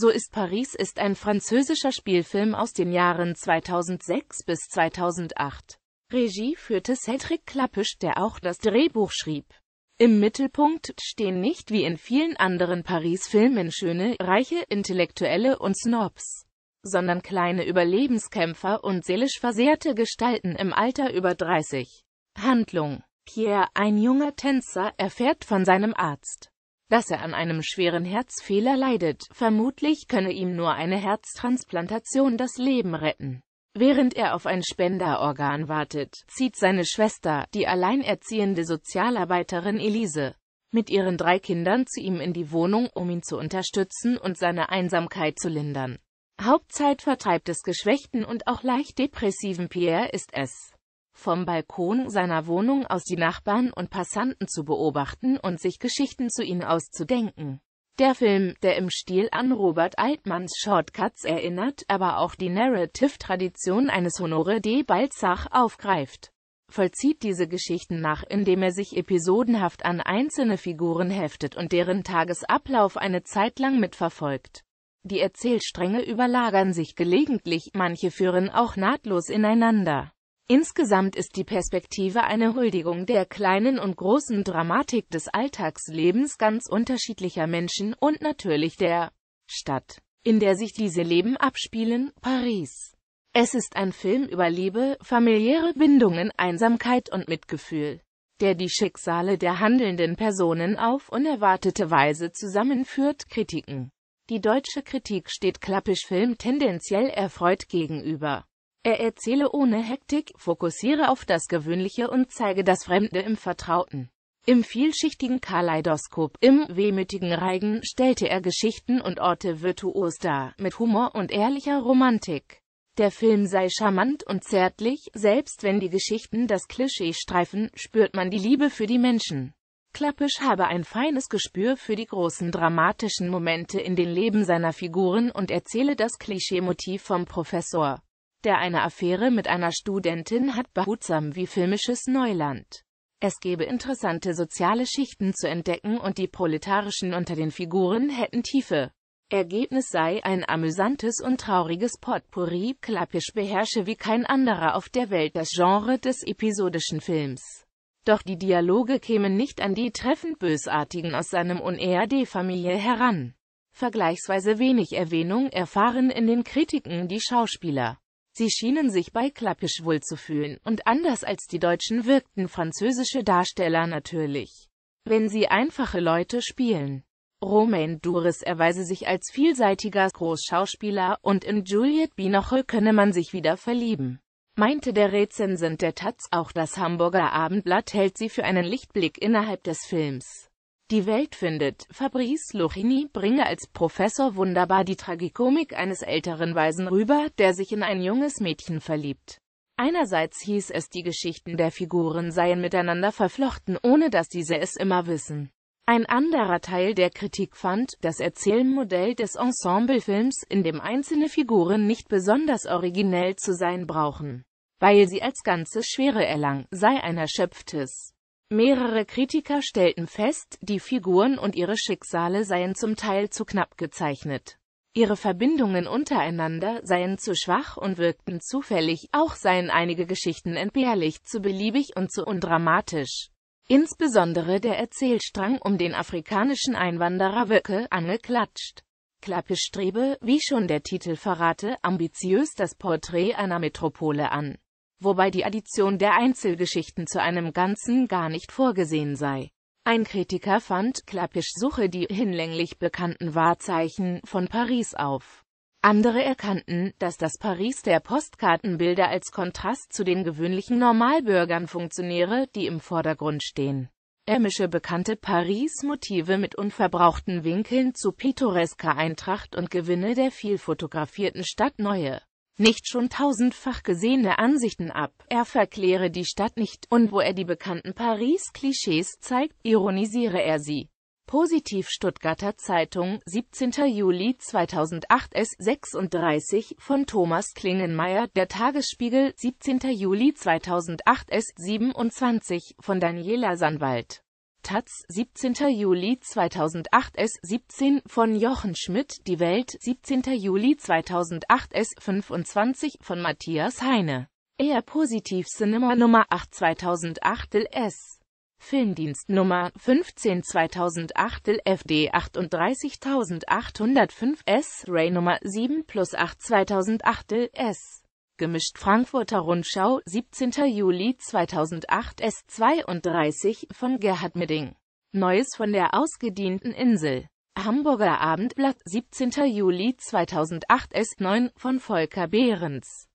So ist Paris ist ein französischer Spielfilm aus den Jahren 2006 bis 2008. Regie führte Cedric Klappisch, der auch das Drehbuch schrieb. Im Mittelpunkt stehen nicht wie in vielen anderen Paris-Filmen schöne, reiche, intellektuelle und Snobs, sondern kleine Überlebenskämpfer und seelisch versehrte Gestalten im Alter über 30. Handlung Pierre, ein junger Tänzer, erfährt von seinem Arzt, dass er an einem schweren Herzfehler leidet. Vermutlich könne ihm nur eine Herztransplantation das Leben retten. Während er auf ein Spenderorgan wartet, zieht seine Schwester, die alleinerziehende Sozialarbeiterin Elise, mit ihren drei Kindern zu ihm in die Wohnung, um ihn zu unterstützen und seine Einsamkeit zu lindern. Hauptzeitvertreib des geschwächten und auch leicht depressiven Pierre ist es, vom Balkon seiner Wohnung aus die Nachbarn und Passanten zu beobachten und sich Geschichten zu ihnen auszudenken. Der Film, der im Stil an Robert Altmanns Shortcuts erinnert, aber auch die Narrative-Tradition eines Honore de Balzac aufgreift, vollzieht diese Geschichten nach, indem er sich episodenhaft an einzelne Figuren heftet und deren Tagesablauf eine Zeit lang mitverfolgt. Die Erzählstränge überlagern sich gelegentlich, manche führen auch nahtlos ineinander. Insgesamt ist die Perspektive eine Huldigung der kleinen und großen Dramatik des Alltagslebens ganz unterschiedlicher Menschen und natürlich der Stadt, in der sich diese Leben abspielen, Paris. Es ist ein Film über Liebe, familiäre Bindungen, Einsamkeit und Mitgefühl, der die Schicksale der handelnden Personen auf unerwartete Weise zusammenführt, Kritiken. Die deutsche Kritik steht klappisch Film tendenziell erfreut gegenüber. Er erzähle ohne Hektik, fokussiere auf das Gewöhnliche und zeige das Fremde im Vertrauten. Im vielschichtigen Kaleidoskop, im wehmütigen Reigen stellte er Geschichten und Orte virtuos dar, mit Humor und ehrlicher Romantik. Der Film sei charmant und zärtlich, selbst wenn die Geschichten das Klischee streifen, spürt man die Liebe für die Menschen. Klappisch habe ein feines Gespür für die großen dramatischen Momente in den Leben seiner Figuren und erzähle das Klischeemotiv vom Professor der eine Affäre mit einer Studentin hat, behutsam wie filmisches Neuland. Es gebe interessante soziale Schichten zu entdecken und die proletarischen unter den Figuren hätten Tiefe. Ergebnis sei ein amüsantes und trauriges Potpourri, Klappisch beherrsche wie kein anderer auf der Welt das Genre des episodischen Films. Doch die Dialoge kämen nicht an die treffend Bösartigen aus seinem UNERD-Familie heran. Vergleichsweise wenig Erwähnung erfahren in den Kritiken die Schauspieler. Sie schienen sich bei Klappisch wohl zu fühlen, und anders als die Deutschen wirkten französische Darsteller natürlich, wenn sie einfache Leute spielen. Romain Duris erweise sich als vielseitiger Großschauspieler und in Juliette Binoche könne man sich wieder verlieben. Meinte der Rezensent der Taz, auch das Hamburger Abendblatt hält sie für einen Lichtblick innerhalb des Films. Die Welt findet, Fabrice Luchini bringe als Professor wunderbar die Tragikomik eines älteren Weisen rüber, der sich in ein junges Mädchen verliebt. Einerseits hieß es, die Geschichten der Figuren seien miteinander verflochten, ohne dass diese es immer wissen. Ein anderer Teil der Kritik fand, das Erzählmodell des Ensemblefilms, in dem einzelne Figuren nicht besonders originell zu sein brauchen, weil sie als Ganzes Schwere erlangen, sei ein erschöpftes Mehrere Kritiker stellten fest, die Figuren und ihre Schicksale seien zum Teil zu knapp gezeichnet. Ihre Verbindungen untereinander seien zu schwach und wirkten zufällig, auch seien einige Geschichten entbehrlich, zu beliebig und zu undramatisch. Insbesondere der Erzählstrang um den afrikanischen Einwanderer wirke angeklatscht. Klappe strebe, wie schon der Titel verrate, ambitiös das Porträt einer Metropole an wobei die Addition der Einzelgeschichten zu einem Ganzen gar nicht vorgesehen sei. Ein Kritiker fand, Klappisch suche die hinlänglich bekannten Wahrzeichen von Paris auf. Andere erkannten, dass das Paris der Postkartenbilder als Kontrast zu den gewöhnlichen Normalbürgern funktioniere, die im Vordergrund stehen. Er mische bekannte Paris-Motive mit unverbrauchten Winkeln zu pittoresker Eintracht und gewinne der viel fotografierten Stadt neue nicht schon tausendfach gesehene Ansichten ab. Er verkläre die Stadt nicht, und wo er die bekannten Paris-Klischees zeigt, ironisiere er sie. Positiv Stuttgarter Zeitung, 17. Juli 2008 S36 von Thomas Klingenmeier, der Tagesspiegel, 17. Juli 2008 S27 von Daniela Sanwald. Taz, 17. Juli 2008 S17 von Jochen Schmidt, Die Welt, 17. Juli 2008 S25 von Matthias Heine. Eher Positiv Cinema Nummer 8 2008 S. Filmdienst Nummer 15 2008 FD 38805 S Ray Nummer 7 plus 8 2008 S. Gemischt Frankfurter Rundschau, 17. Juli 2008 S32 von Gerhard Midding. Neues von der ausgedienten Insel. Hamburger Abendblatt, 17. Juli 2008 S9 von Volker Behrens.